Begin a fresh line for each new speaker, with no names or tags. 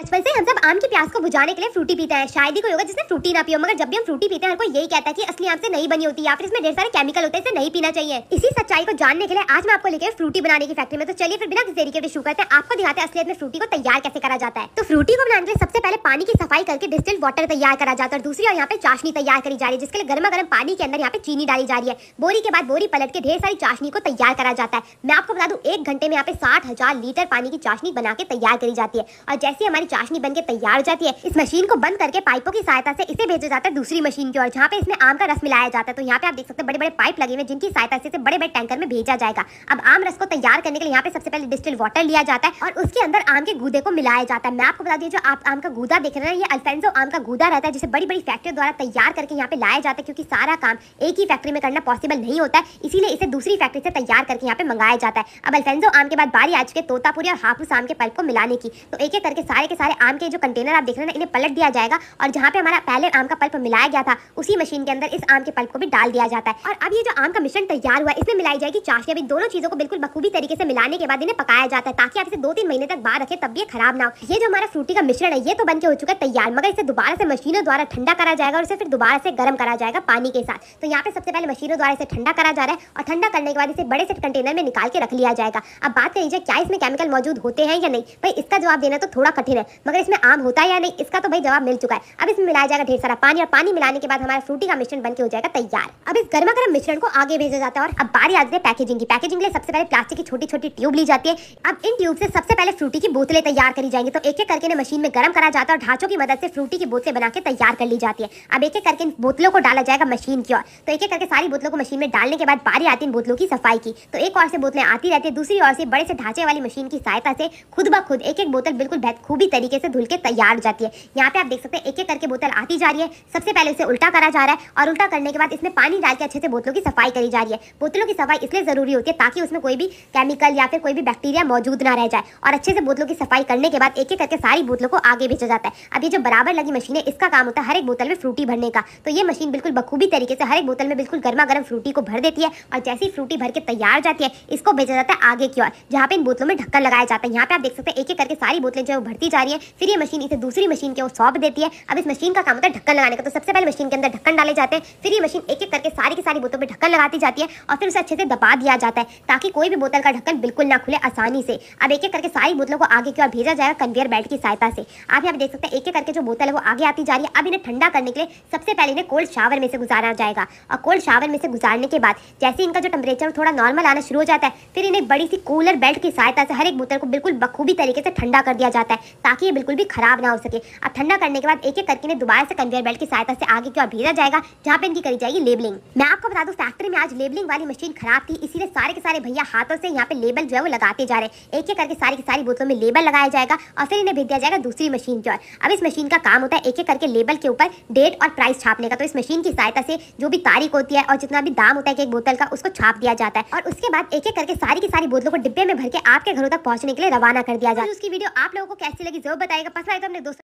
बचपन से हम सब आम की प्यास को बुझाने के लिए फ्रूटी पीते हैं शायद ही कोई होगा जिसने फ्रूटी ना पियो मगर जब भी हम फ्रूटी पीते हैं हर कोई यही कहता है कि असली आम से नहीं बनी होती या फिर इसमें ढेर सारे केमिकल होते हैं इसे नहीं पीना चाहिए इसी सच्चाई को जानने के लिए आज मैं आपको लेकर फ्रूटी बनाने की फैक्ट्री में तो चलिए फिर बिना किसी तरीके से शुरू करते हैं आपको दिखाते हैं असलियत में फ्रूटी को तैयार कैसे करा जाता है तो फ्रूटी को बनाने के लिए सबसे पहले पानी की सफाई करके डिस्टिल वाटर तैयार करा जाता है दूसरी और यहाँ पे चाशनी तैयार करी जा रही है जिसके लिए गर्मा गर्म पानी के अंदर यहाँ पे चीनी डाली जा रही है बोरी के बाद बोरी पलट के ढेर सारी चाशनी को तैयार करा जाता है मैं आपको बता दूँ एक घंटे में यहाँ पे साठ लीटर पानी की चाशनी बना के तैयार करी जाती है और जैसे हमारी चाशनी बनके तैयार हो जाती है इस मशीन को बंद करके पाइपों की सहायता से इसे भेजा जाता है दूसरी मशीन की और जहाँ पे इसमें आम का रस मिलाया जाता है तो यहाँ पे आप देख सकते हैं बड़े बड़े पाइप लगे हुए जिनकी सहायता से बड़े बड़े टैंकर में भेजा जाएगा अब आम रस को तैयार करने के लिए यहाँ पे सबसे पहले डिस्टिल वाटर लिया जाता है और उसके अंदर आम के गूदे को मिलाया जाता है मैं आपको बता दी जो आप आम का गूदा देख रहे हैं ये अल्फेंसो आम का गूदा रहता है जिसे बड़ी बड़ी फैक्ट्री द्वारा तैयार करके यहाँ पे लाया जाता है क्योंकि सारा काम एक ही फैक्ट्री में करना पॉसिबल नहीं होता है इसीलिए इसे दूसरी फैक्ट्री से तैयार करके यहाँ पे मंगाया जाता है अब अल्फेंसो आम के बाद बारी आ चुके तोतापुरी और हापुस आम के पल्प को मिलाने की तो एक एक करके सारे के सारे आम के जो कंटेनर आप देख रहे हैं इन्हें पलट दिया जाएगा और जहाँ पे हमारा पहले आम का पल्प मिलाया गया था उसी मशीन के अंदर इस आम के पल्प को भी डाल दिया जाता है और अब ये जो आम का मिश्रण तैयार हुआ इसमें मिलाई जाएगी चाशनी अभी दोनों चीज़ों को बिल्कुल बखूबी तरीके से मिलाने के बाद इन्हें पकाया जाता है ताकि आप इसे दो तीन महीने तक बाहर रखे तब भी खराब ना हो ये जो हमारा फ्रूटी का मिश्रण है ये तो बन के हो चुका है तैयार मगर इसे दोबारा से मशीनों द्वारा ठंडा करा जाएगा और इसे फिर दोबारा से गर्म करा जाएगा पानी के साथ तो यहाँ पे सबसे पहले मशीनों द्वारा इसे ठंडा करा जा रहा है और ठंडा करने के बाद इसे बड़े से कंटेनर में निकाल के रख लिया जाएगा अब बात करीजिए क्या इसमें केमिकल मौजूद होते हैं या नहीं भाई इसका जवाब देना तो थोड़ा कठिन है मगर इसमें आम होता है या नहीं इसका तो भाई जवाब मिल चुका है अब इसमें मिलाया जाएगा ढेर सारा पानी और पानी मिलाने के बाद हमारा फ्रूटी का मिश्रण बनकर हो जाएगा तैयार अब इस गर्मा गर्म मिश्रण को आगे भेजा जाता है और अब बारी आज है पैकेजिंग की पैकेजिंग लिए सबसे पहले प्लास्टिक की छोटी छोटी ट्यूब ली जाती है अब इन ट्यूब से सबसे पहले फ्रूटी की बोतलें तैयार करी जाएंगी तो एक एक करके मशीन में गर्म करा जाता है और ढांचों की मदद से फ्रूटी की बोतलें बनाकर तैयार कर ली जाती है अब एक एक करके इन बोतलों को डाला जाएगा मशीन की ओर तो एक एक करके सारी बोतलों को मशीन में डालने के बाद बारी आती है बोतलों की सफाई की तो एक और से बोतलें आती रहती है दूसरी और से बड़े से ढांचे वाली मशीन की सहायता से खुद ब खुद एक एक बोतल बिल्कुल खूबी तरीके से धुल के तैयार हो जाती है यहाँ पे आप देख सकते हैं एक एक करके बोतल आती जा रही है सबसे पहले इसे उल्टा करा जा रहा है और उल्टा करने के बाद इसमें पानी डाल के अच्छे से बोतलों की सफाई करी जा रही है बोतलों की सफाई इसलिए ज़रूरी होती है ताकि उसमें कोई भी केमिकल या फिर कोई भी बैक्टीरिया मौजूद ना रह जाए और अच्छे से बोतलों की सफाई करने के बाद एक एक करके सारी बोतलों को आगे भेजा जाता है अब ये जो बराबर लगी मशीन है इसका काम होता है हर एक बोतल में फ्रूटी भरने का तो ये मशीन बिल्कुल बखूबी तरीके से हर एक बोतल में बिल्कुल गर्मा गर्म फ्रूटी को भर देती है और जैसे ही फ्रूटी भर के तैयार जाती है इसको भेजा जाता है आगे की ओर जहाँ पे इन बोतलों में ढक्कन लगाया जाता है यहाँ पे आप देख सकते हैं एक एक करके सारी बोतलें जो भरती जा रही है फिर ये मशीन इसे दूसरी मशीन के वो सौंप देती है अब इस मशीन का काम होता है ढक्कन लगाने का तो सबसे पहले मशीन के अंदर ढक्कन डाले जाते हैं फिर ये मशीन एक एक करके सारी की सारी बोतल पर ढक्कन लगाती जाती है और फिर उसे अच्छे से दबा दिया जाता है ताकि कोई भी बोतल का ढक्कन बिल्कुल ना खुले आसानी से अब एक एक करके सारी बोतलों को आगे की ओर भेजा जाएगा कन्वेयर बेल्ट की सहायता से आप यहाँ देख सकते हैं एक एक करके जो बोतल है वो आगे आती जा रही है अब इन्हें ठंडा करने के लिए सबसे पहले इन्हें कोल्ड शावर में से गुजारा जाएगा और कोल्ड शावर में से गुजारने के बाद जैसे इनका जो टेम्परेचर थोड़ा नॉर्मल आना शुरू हो जाता है फिर इन्हें बड़ी सी कूलर बेल्ट की सहायता से हर एक बोतल को बिल्कुल बखूबी तरीके से ठंडा कर दिया जाता है ताकि ये बिल्कुल भी खराब ना हो सके अब ठंडा करने के बाद एक एक करके इन्हें दोबारा से कन्वेयर बेल्ट की सहायता से आगे की ओर भेजा जाएगा जहाँ पे इनकी करी जाएगी लेबलिंग मैं आपको बता दू फैक्ट्री में आज लेबलिंग वाली मशीन खराब थी इसीलिए सारे के सारे भैया हाथों से यहाँ पे लेबल जो है वो लगाते जा रहे हैं एक एक करके सारी की सारी बोतलों में लेबल लगाया जाएगा और फिर इन्हें भेज दिया जाएगा दूसरी मशीन की ओर अब इस मशीन का काम होता है एक एक करके लेबल के ऊपर डेट और प्राइस छापने का तो इस मशीन की सहायता से जो भी तारीख होती है और जितना भी दाम होता है एक बोतल का उसको छाप दिया जाता है और उसके बाद एक एक करके सारी की सारी बोतलों को डिब्बे में भर के आपके घरों तक पहुंचने के लिए रवाना कर दिया जाता है तो उसकी वीडियो आप लोगों को कैसी लगी की जरूर बताएगा पसंद है तो अपने दोस्तों